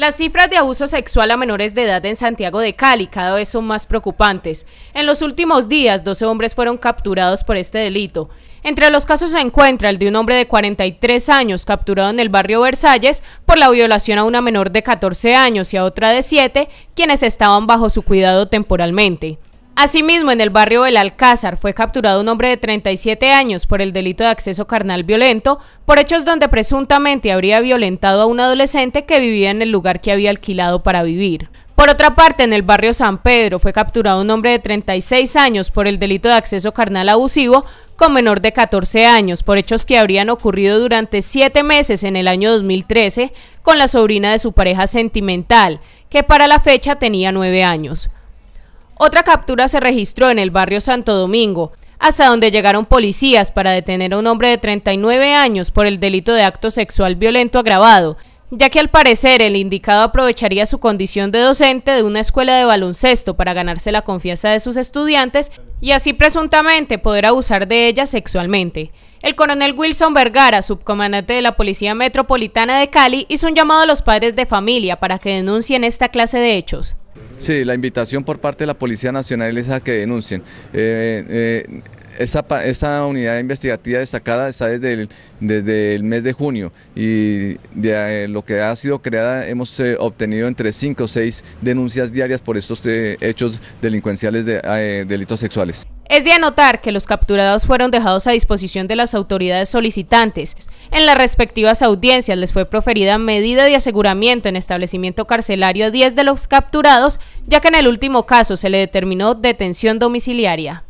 Las cifras de abuso sexual a menores de edad en Santiago de Cali cada vez son más preocupantes. En los últimos días, 12 hombres fueron capturados por este delito. Entre los casos se encuentra el de un hombre de 43 años capturado en el barrio Versalles por la violación a una menor de 14 años y a otra de 7, quienes estaban bajo su cuidado temporalmente. Asimismo, en el barrio del Alcázar fue capturado un hombre de 37 años por el delito de acceso carnal violento, por hechos donde presuntamente habría violentado a un adolescente que vivía en el lugar que había alquilado para vivir. Por otra parte, en el barrio San Pedro fue capturado un hombre de 36 años por el delito de acceso carnal abusivo con menor de 14 años, por hechos que habrían ocurrido durante siete meses en el año 2013 con la sobrina de su pareja sentimental, que para la fecha tenía nueve años. Otra captura se registró en el barrio Santo Domingo, hasta donde llegaron policías para detener a un hombre de 39 años por el delito de acto sexual violento agravado, ya que al parecer el indicado aprovecharía su condición de docente de una escuela de baloncesto para ganarse la confianza de sus estudiantes y así presuntamente poder abusar de ella sexualmente. El coronel Wilson Vergara, subcomandante de la Policía Metropolitana de Cali, hizo un llamado a los padres de familia para que denuncien esta clase de hechos. Sí, la invitación por parte de la Policía Nacional es a que denuncien. Eh, eh, esta, unidad investigativa destacada está desde el, mes de junio y de eh, lo que ha sido creada hemos eh, obtenido entre 5 o 6 denuncias diarias por estos eh, hechos delincuenciales de delitos sexuales. Es de anotar que los capturados fueron dejados a disposición de las autoridades solicitantes. En las respectivas audiencias les fue proferida medida de aseguramiento en establecimiento carcelario a 10 de los capturados, ya que en el último caso se le determinó detención domiciliaria.